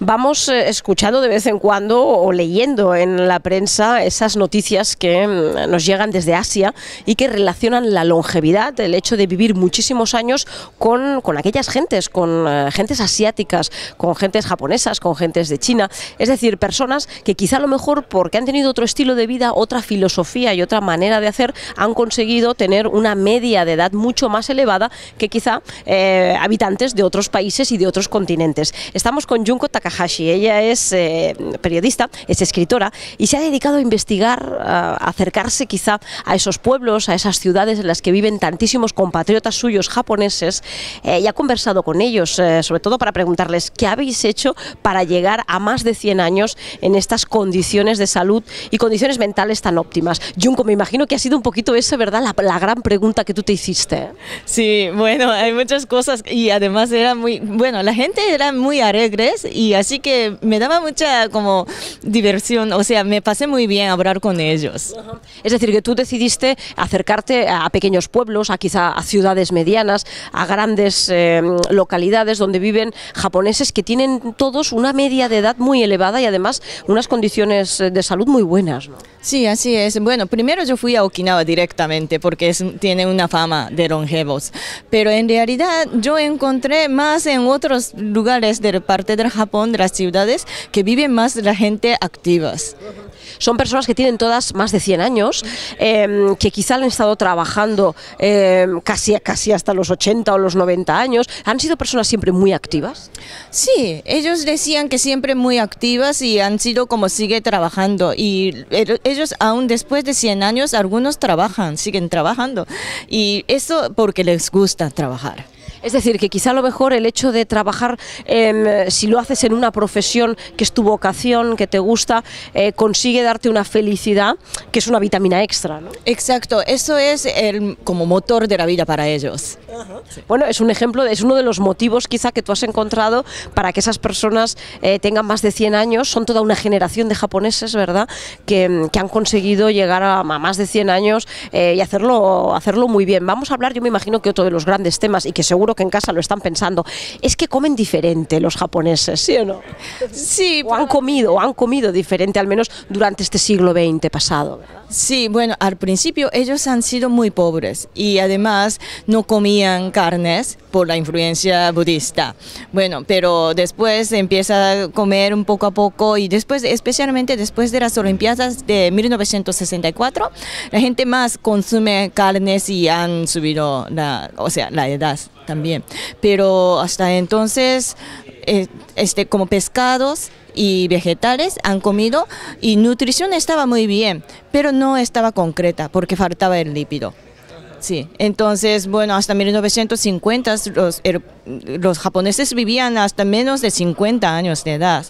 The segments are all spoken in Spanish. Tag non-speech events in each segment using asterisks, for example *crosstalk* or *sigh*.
Vamos eh, escuchando de vez en cuando o leyendo en la prensa esas noticias que mm, nos llegan desde Asia y que relacionan la longevidad, el hecho de vivir muchísimos años con, con aquellas gentes, con eh, gentes asiáticas, con gentes japonesas, con gentes de China. Es decir, personas que quizá a lo mejor porque han tenido otro estilo de vida, otra filosofía y otra manera de hacer, han conseguido tener una media de edad mucho más elevada que quizá eh, habitantes de otros países y de otros continentes. Estamos con Junko Hashi. Ella es eh, periodista, es escritora y se ha dedicado a investigar, a acercarse quizá a esos pueblos, a esas ciudades en las que viven tantísimos compatriotas suyos japoneses eh, y ha conversado con ellos, eh, sobre todo para preguntarles qué habéis hecho para llegar a más de 100 años en estas condiciones de salud y condiciones mentales tan óptimas. Junko, me imagino que ha sido un poquito esa, ¿verdad? La, la gran pregunta que tú te hiciste. Sí, bueno, hay muchas cosas y además era muy, bueno, la gente era muy alegres y así que me daba mucha como diversión, o sea, me pasé muy bien hablar con ellos. Es decir, que tú decidiste acercarte a pequeños pueblos, a quizá a ciudades medianas, a grandes eh, localidades donde viven japoneses que tienen todos una media de edad muy elevada y además unas condiciones eh, de salud muy buenas. ¿no? Sí, así es. Bueno, primero yo fui a Okinawa directamente porque tiene una fama de longevos, pero en realidad yo encontré más en otros lugares de parte del Japón de las ciudades que viven más de la gente activas. Son personas que tienen todas más de 100 años, em, que quizá han estado trabajando em, casi, casi hasta los 80 o los 90 años. ¿Han sido personas siempre muy activas? Sí, ellos decían que siempre muy activas y han sido como sigue trabajando. Y ellos aún después de 100 años, algunos trabajan, siguen trabajando. Y eso porque les gusta trabajar. Es decir, que quizá a lo mejor el hecho de trabajar, em, si lo haces en una profesión que es tu vocación, que te gusta, eh, consigue darte una felicidad que es una vitamina extra. Exacto, eso es el, como motor de la vida para ellos. Bueno, es un ejemplo, es uno de los motivos quizá que tú has encontrado para que esas personas eh, tengan más de 100 años, son toda una generación de japoneses, ¿verdad?, que, em, han conseguido llegar a, más de 100 años eh, y hacerlo, hacerlo muy bien. Vamos a hablar, yo me imagino que otro de los grandes temas y que seguro que en casa lo están pensando, es que comen diferente los japoneses, ¿sí o no? Sí. han comido, han comido diferente al menos durante este siglo XX pasado, Sí, bueno, al principio ellos han sido muy pobres y además no comían carnes por la influencia budista. Bueno, pero después empieza a comer un poco a poco y después, especialmente después de las Olimpiadas de 1964, la gente más consume carnes y han subido o sea, la edad también. Pero hasta entonces, eh, este, como pescados y vegetales han comido y nutrición estaba muy bien, pero no estaba concreta porque faltaba el lípido. Sí, entonces, bueno, hasta 1950 los, er, los japoneses vivían hasta menos de 50 años de edad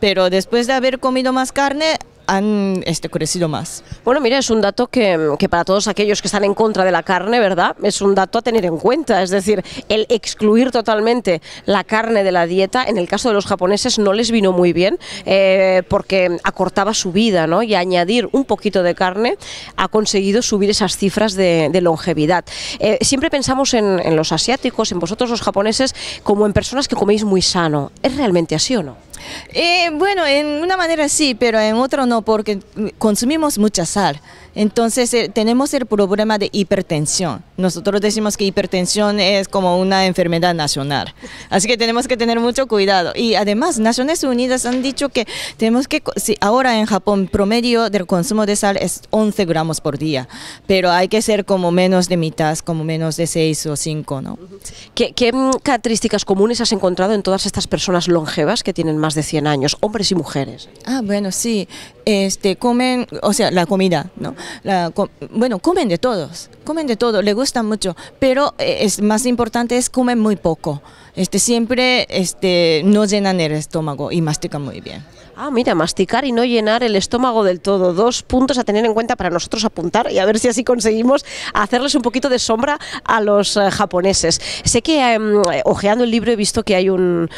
pero después de haber comido más carne, han este, crecido más. Bueno, mira, es un dato que, para todos aquellos que están en contra de la carne, ¿verdad? Es un dato a tener en cuenta, es decir, el excluir totalmente la carne de la dieta, en el caso de los japoneses no les vino muy bien eh, porque acortaba su vida, ¿no? Y añadir un poquito de carne ha conseguido subir esas cifras de, longevidad. Eh, siempre pensamos en los asiáticos, en vosotros los japoneses, como en personas que coméis muy sano. ¿Es realmente así o no? Eh, bueno, en una manera sí, pero en otra no, porque consumimos mucha sal. Entonces eh, tenemos el problema de hipertensión. Nosotros decimos que hipertensión es como una enfermedad nacional. Así que tenemos que tener mucho cuidado. Y además, Naciones Unidas han dicho que tenemos que, si ahora en Japón promedio del consumo de sal es 11 gramos por día, pero hay que ser como menos de mitad, como menos de 6 o 5, ¿no? qué características comunes has encontrado en todas estas personas longevas que tienen más de 100 años, hombres y mujeres. Ah, bueno, sí, este, comen, o sea, la comida, ¿no? La, bueno, comen de todos, comen de todo, le gustan mucho, pero eh, es más importante es comen muy poco este, siempre este, no llenan el estómago y mastican muy bien. Ah, mira, masticar y no llenar el estómago del todo. Dos puntos a tener en cuenta para nosotros apuntar y a ver si así conseguimos hacerles un poquito de sombra a los eh, japoneses. Sé que em, ojeando el libro he visto que hay una,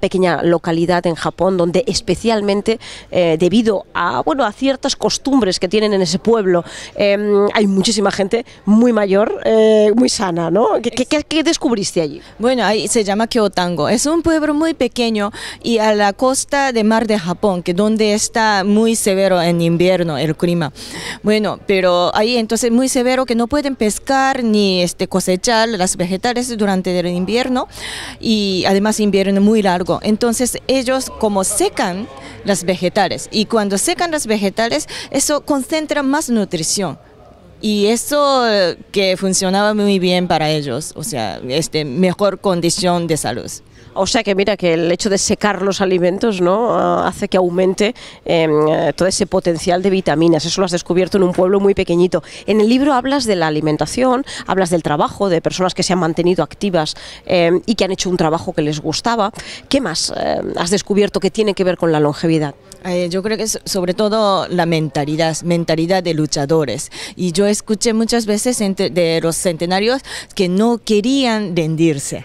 pequeña localidad en Japón donde especialmente eh, debido a, bueno, a ciertas costumbres que tienen en ese pueblo, em, hay muchísima gente muy mayor, eh, muy sana, ¿no? qué descubriste allí? Bueno, hay se llama Kyotango. Es un pueblo muy pequeño y a la costa de mar de Japón, que donde está muy severo en invierno el clima. Bueno, pero ahí entonces muy severo que no pueden pescar ni este, cosechar las vegetales durante el invierno y además invierno muy largo. Entonces ellos como secan las vegetales y cuando secan las vegetales eso concentra más nutrición. Y eso eh, que funcionaba muy bien para ellos, o sea, este, mejor condición de salud. O sea que mira que el hecho de secar los alimentos no ah, hace que aumente em, eh, todo ese potencial de vitaminas. Eso lo has descubierto en un pueblo muy pequeñito. En el libro hablas de la alimentación, hablas del trabajo, de personas que se han mantenido activas em, y que han hecho un trabajo que les gustaba. ¿Qué más em, has descubierto que tiene que ver con la longevidad? Eh, yo creo que es sobre todo la mentalidad, mentalidad de luchadores. Y yo escuché muchas veces de los centenarios que no querían rendirse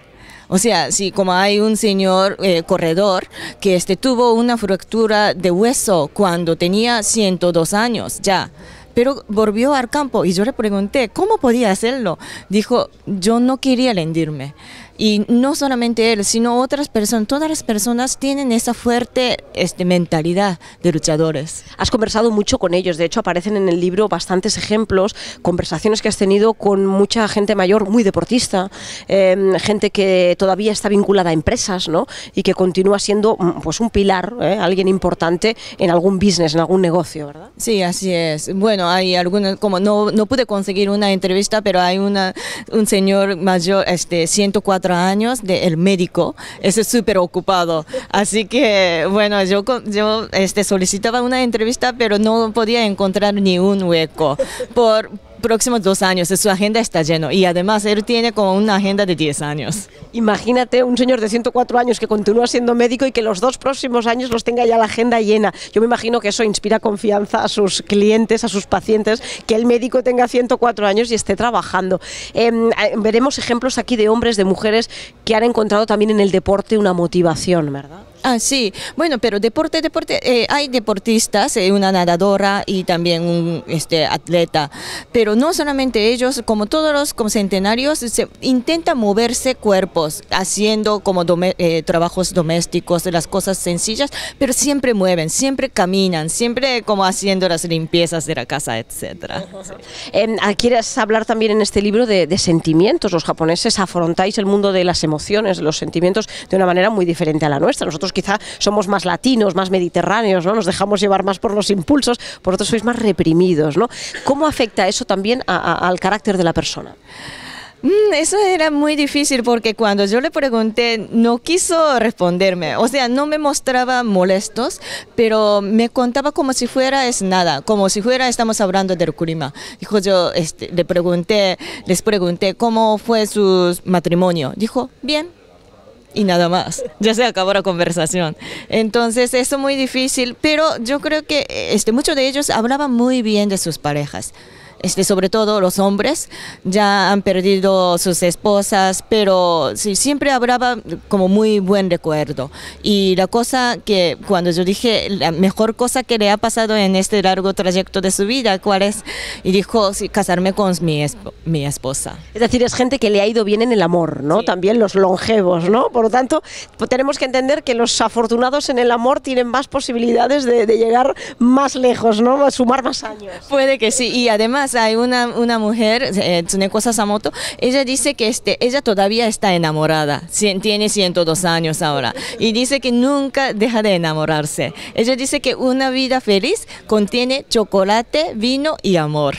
o sea, si como hay un señor eh, corredor que este, tuvo una fractura de hueso cuando tenía 102 años ya, pero volvió al campo y yo le pregunté, ¿cómo podía hacerlo? Dijo, yo no quería rendirme. Y no solamente él, sino otras personas, todas las personas tienen esa fuerte este, mentalidad de luchadores. Has conversado mucho con ellos, de hecho aparecen en el libro bastantes ejemplos, conversaciones que has tenido con mucha gente mayor, muy deportista, em, gente que todavía está vinculada a empresas ¿no? y que continúa siendo mm, pues, un pilar, ¿eh? alguien importante en algún business, en algún negocio, ¿verdad? Sí, así es. Bueno, hay algunos, como no, no pude conseguir una entrevista, pero hay una, un señor mayor, este, 104 años del el médico, es súper ocupado. Así que, bueno, yo, yo este, solicitaba una entrevista, pero no podía encontrar ni un hueco. Por, próximos dos años, su agenda está lleno y además él tiene como una agenda de 10 años. Imagínate un señor de 104 años que continúa siendo médico y que los dos próximos años los tenga ya la agenda llena. Yo me imagino que eso inspira confianza a sus clientes, a sus pacientes, que el médico tenga 104 años y esté trabajando. Em, eh, veremos ejemplos aquí de hombres, de mujeres que han encontrado también en el deporte una motivación, ¿verdad? Ah, sí. Bueno, pero deporte, deporte, eh, hay deportistas, eh, una nadadora y también un este, atleta, pero no solamente ellos, como todos los centenarios, se intenta moverse cuerpos, haciendo como eh, trabajos domésticos, las cosas sencillas, pero siempre mueven, siempre caminan, siempre como haciendo las limpiezas de la casa, etc. Em, ah, ¿Quieres hablar también en este libro de, de sentimientos? Los japoneses afrontáis el mundo de las emociones, los sentimientos, de una manera muy diferente a la nuestra. Nosotros quizá somos más latinos, más mediterráneos, ¿no? Nos dejamos llevar más por los impulsos, por otros sois más reprimidos, ¿no? ¿Cómo afecta eso también al carácter de la persona? Mm, eso era muy difícil porque cuando yo le pregunté no quiso responderme, o sea, no me mostraba molestos, pero me contaba como si fuera es nada, como si fuera estamos hablando del clima. Dijo yo, este, le pregunté, les pregunté cómo fue su matrimonio. Dijo, bien, y nada más. Ya se acabó la conversación. Entonces, eso es muy difícil, pero yo creo que este, muchos de ellos hablaban muy bien de sus parejas este, sobre todo los hombres, ya han perdido sus esposas, pero siempre hablaba como muy buen recuerdo. Y la cosa que cuando yo dije, la mejor cosa que le ha pasado en este largo trayecto de su vida, ¿cuál es? Y dijo, casarme con mi, mi esposa. Es decir, es gente que le ha ido bien en el amor, ¿no? También los longevos, ¿no? Por lo tanto, pues tenemos que entender que los afortunados en el amor tienen más posibilidades de, de llegar más lejos, ¿no? A sumar más años. Puede que sí. Y además, hay una, una mujer, eh, Tsuneko Sasamoto, ella dice que este, ella todavía está enamorada, tiene 102 años ahora, y dice que nunca deja de enamorarse. Ella dice que una vida feliz contiene chocolate, vino y amor.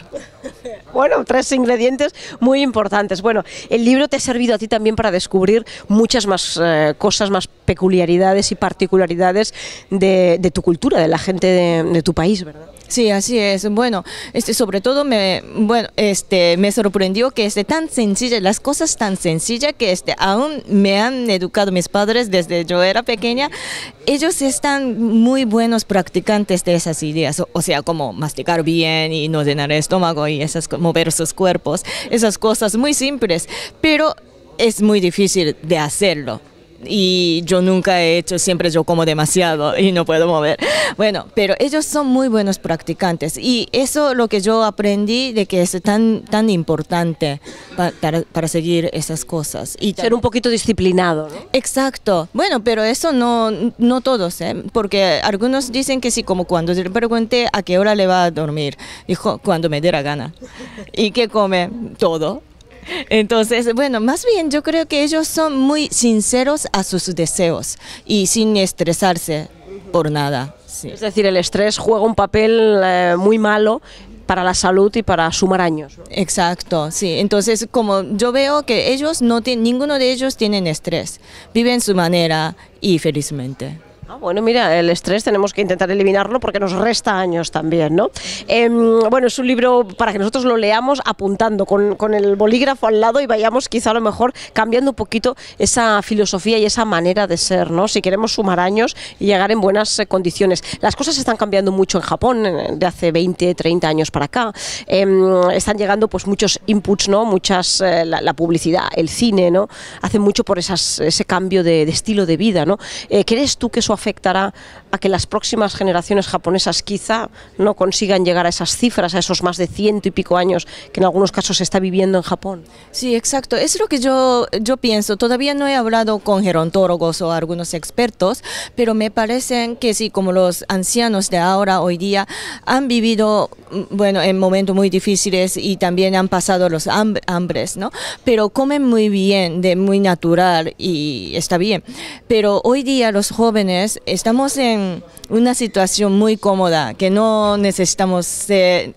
Bueno, tres ingredientes muy importantes. Bueno, el libro te ha servido a ti también para descubrir muchas más eh, cosas, más peculiaridades y particularidades de, tu cultura, de la gente de, tu país, ¿verdad? Sí, así es. Bueno, este, sobre todo me, bueno, este, me sorprendió que esté tan sencilla, las cosas tan sencillas que este, aún me han educado mis padres desde yo era pequeña. Ellos están muy buenos practicantes de esas ideas, o, sea, como masticar bien y no llenar el estómago y esas cosas mover sus cuerpos, esas cosas muy simples, pero es muy difícil de hacerlo y yo nunca he hecho, siempre yo como demasiado y no puedo mover. Bueno, pero ellos son muy buenos practicantes y eso lo que yo aprendí de que es tan, tan importante para, seguir esas cosas. Y Ser un poquito disciplinado, Exacto. Bueno, pero eso no, todos, ¿eh? porque algunos dicen que sí, como cuando le pregunté a qué hora le va a dormir, dijo cuando me dé la gana. ¿Y qué come? Todo. Entonces, bueno, más bien yo creo que ellos son muy sinceros a sus deseos y sin estresarse por nada. Es decir, el estrés juega un papel eh, muy malo para la salud y para sumar años. Exacto, sí. Entonces, como yo veo que ellos no tienen, ninguno de ellos tienen estrés, viven su manera y felizmente bueno, mira, el estrés tenemos que intentar eliminarlo porque nos resta años también, ¿no? Em, bueno, es un libro para que nosotros lo leamos apuntando con, con, el bolígrafo al lado y vayamos quizá a lo mejor cambiando un poquito esa filosofía y esa manera de ser, ¿no? Si queremos sumar años y llegar en buenas eh, condiciones. Las cosas están cambiando mucho en Japón eh, de hace 20, 30 años para acá. Em, están llegando pues muchos inputs, ¿no? Muchas, eh, la, publicidad, el cine, ¿no? Hacen mucho por esas, ese cambio de, estilo de vida, ¿no? ¿Crees tú que eso afectará a que las próximas generaciones japonesas quizá no consigan llegar a esas cifras, a esos más de ciento y pico años que en algunos casos se está viviendo en Japón? Sí, exacto. Es lo que yo, yo pienso. Todavía no he hablado con gerontólogos o algunos expertos, pero me parecen que sí, como los ancianos de ahora, hoy día, han vivido, mm, bueno, en momentos muy difíciles y también han pasado los hambres, ¿no? Pero comen muy bien, de muy natural y está bien. Pero hoy día los jóvenes estamos en una situación muy cómoda, que no necesitamos ser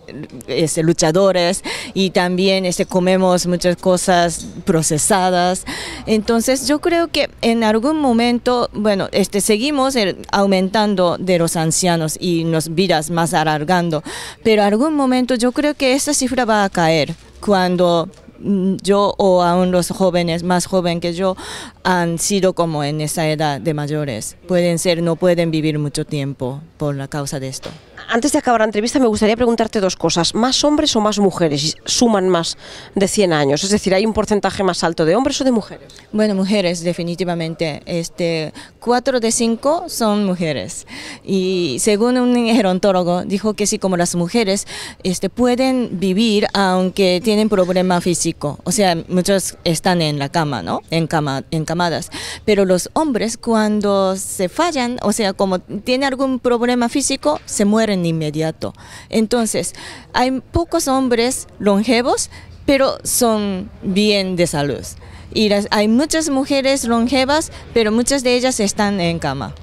este, luchadores y también este, comemos muchas cosas procesadas. Entonces yo creo que en algún momento, bueno, este, seguimos aumentando de los ancianos y nos vidas más alargando, pero algún momento yo creo que esta cifra va a caer cuando Mm, yo o aún los jóvenes más jóvenes que yo han sido como en esa edad de mayores. Pueden ser, no pueden vivir mucho tiempo por la causa de esto antes de acabar la entrevista me gustaría preguntarte dos cosas. ¿Más hombres o más mujeres suman más de 100 años? Es decir, ¿hay un porcentaje más alto de hombres o de mujeres? Bueno, mujeres definitivamente. Este, cuatro de cinco son mujeres. Y según un gerontólogo dijo que sí, como las mujeres este, pueden vivir aunque tienen problema físico. O sea, muchos están en la cama, ¿no? En, cama, en camadas. Pero los hombres cuando se fallan, o sea, como tienen algún problema físico, se mueren inmediato. Entonces, hay pocos hombres longevos, pero son bien de salud. Y hay muchas mujeres longevas, pero muchas de ellas están en cama.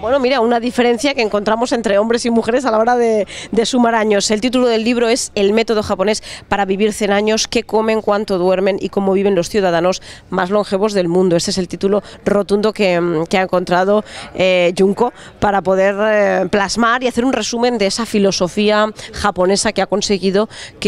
Bueno, mira, una diferencia que encontramos entre hombres y mujeres a la hora de, sumar años. El título del libro es El método japonés para vivir 100 años, qué comen, cuánto duermen y cómo viven los ciudadanos más longevos del mundo. Este es el título rotundo que, mm, ha encontrado eh, Junko para poder eh, plasmar y hacer un resumen de esa filosofía japonesa que ha conseguido mm,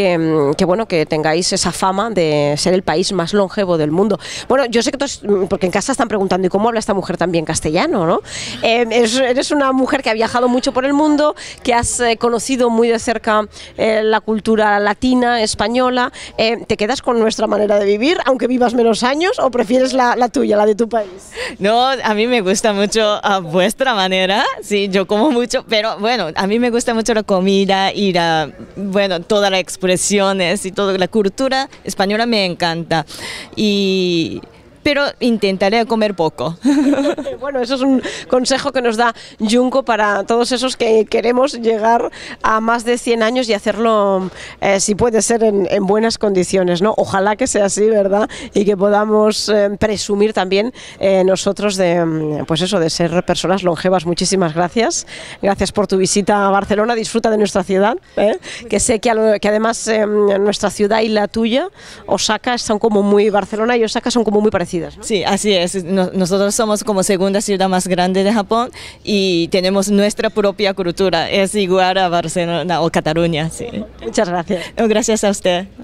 que, bueno, que tengáis esa fama de ser el país más longevo del mundo. Bueno, yo sé que todos, mm, porque en casa están preguntando, ¿y cómo habla esta mujer también castellano? ¿no? eres una mujer que ha viajado mucho por el mundo, que has eh, conocido muy de cerca eh, la cultura latina, española. Eh, ¿Te quedas con nuestra manera de vivir, aunque vivas menos años, o prefieres la, tuya, la de tu país? No, a mí me gusta mucho vuestra manera, sí, yo como mucho, pero bueno, a mí me gusta mucho la comida y la, bueno, todas las expresiones y toda la cultura española me encanta. Y pero intentaré comer poco. *laughs* bueno, eso es un consejo que nos da Junco para todos esos que queremos llegar a más de 100 años y hacerlo, eh, si puede ser, en, buenas condiciones, ¿no? Ojalá que sea así, ¿verdad? Y que podamos eh, presumir también eh, nosotros de, mm, pues eso, de ser personas longevas. Muchísimas gracias. Gracias por tu visita a Barcelona. Disfruta de nuestra ciudad, que sé que, que además em, nuestra ciudad y la tuya, Osaka, son como muy, Barcelona y Osaka son como muy parecidas. Sí, así es. nosotros somos como segunda ciudad más grande de Japón y tenemos nuestra propia cultura. Es igual a Barcelona o Cataluña. Sí. Muchas gracias. Oh, gracias a usted.